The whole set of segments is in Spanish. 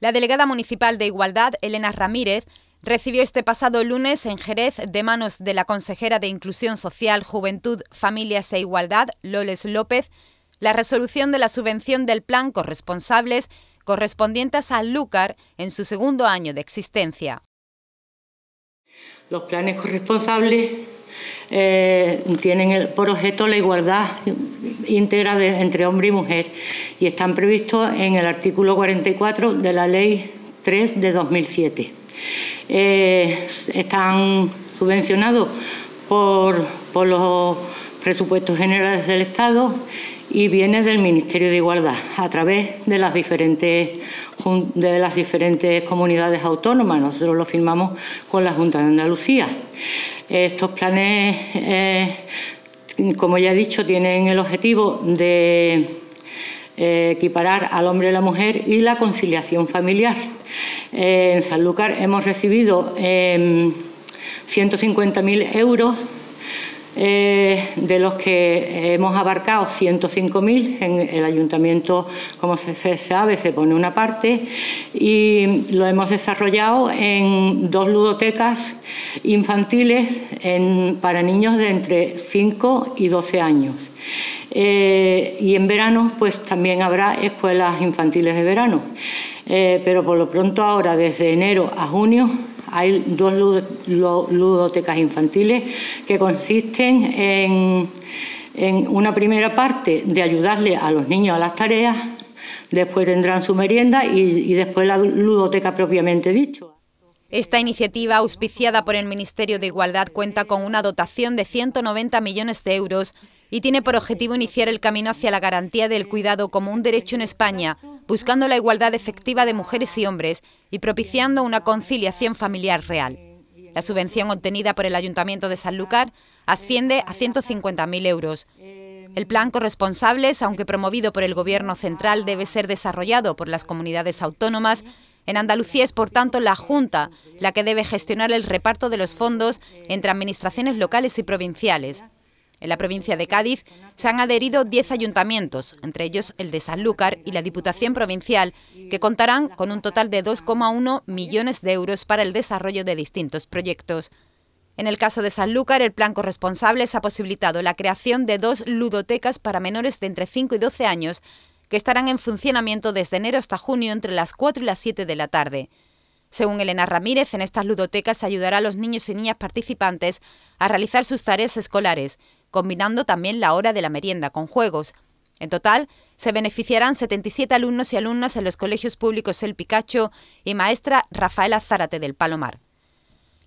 La delegada municipal de Igualdad, Elena Ramírez, recibió este pasado lunes en Jerez de manos de la consejera de Inclusión Social, Juventud, Familias e Igualdad, Loles López, la resolución de la subvención del plan corresponsables correspondientes al Lúcar en su segundo año de existencia. Los planes corresponsables eh, tienen por objeto la igualdad íntegra entre hombre y mujer y están previstos en el artículo 44 de la Ley 3 de 2007. Eh, están subvencionados por, por los presupuestos generales del Estado y viene del Ministerio de Igualdad a través de las diferentes de las diferentes comunidades autónomas. Nosotros lo firmamos con la Junta de Andalucía. Estos planes, eh, como ya he dicho, tienen el objetivo de eh, equiparar al hombre y la mujer y la conciliación familiar. Eh, en Sanlúcar hemos recibido 150.000 em, euros eh, de los que hemos abarcado 105.000, en el ayuntamiento, como se, sabe, se pone una parte, y lo hemos desarrollado en dos ludotecas infantiles para niños de entre 5 y 12 años. Eh, y en verano, pues también habrá escuelas infantiles de verano. Eh, pero por lo pronto ahora, desde enero a junio, hay dos ludotecas infantiles que consisten en, una primera parte de ayudarle a los niños a las tareas, después tendrán su merienda y, y después la ludoteca propiamente dicho. Esta iniciativa, auspiciada por el Ministerio de Igualdad, cuenta con una dotación de 190 millones de euros y tiene por objetivo iniciar el camino hacia la garantía del cuidado como un derecho en España, buscando la igualdad efectiva de mujeres y hombres y propiciando una conciliación familiar real. La subvención obtenida por el Ayuntamiento de Sanlúcar asciende a 150.000 euros. El plan Corresponsables, aunque promovido por el Gobierno central, debe ser desarrollado por las comunidades autónomas. En Andalucía es, por tanto, la Junta la que debe gestionar el reparto de los fondos entre administraciones locales y provinciales. En la provincia de Cádiz se han adherido 10 ayuntamientos, entre ellos el de Sanlúcar y la Diputación Provincial, que contarán con un total de 2,1 millones de euros para el desarrollo de distintos proyectos. En el caso de Sanlúcar, el plan corresponsables ha posibilitado la creación de dos ludotecas para menores de entre 5 y 12 años que estarán en funcionamiento desde enero hasta junio entre las 4 y las 7 de la tarde. Según Elena Ramírez, en estas ludotecas se ayudará a los niños y niñas participantes a realizar sus tareas escolares combinando también la hora de la merienda con juegos. En total, se beneficiarán 77 alumnos y alumnas en los colegios públicos El Picacho y maestra Rafaela Zárate del Palomar.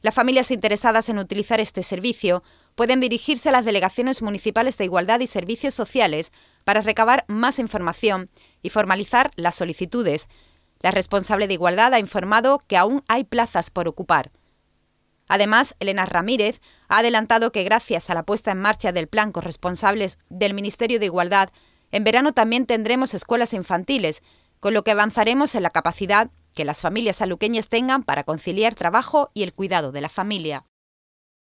Las familias interesadas en utilizar este servicio pueden dirigirse a las delegaciones municipales de Igualdad y Servicios Sociales para recabar más información y formalizar las solicitudes. La responsable de Igualdad ha informado que aún hay plazas por ocupar. Además, Elena Ramírez ha adelantado que gracias a la puesta en marcha del plan corresponsables del Ministerio de Igualdad, en verano también tendremos escuelas infantiles, con lo que avanzaremos en la capacidad que las familias aluqueñas tengan para conciliar trabajo y el cuidado de la familia.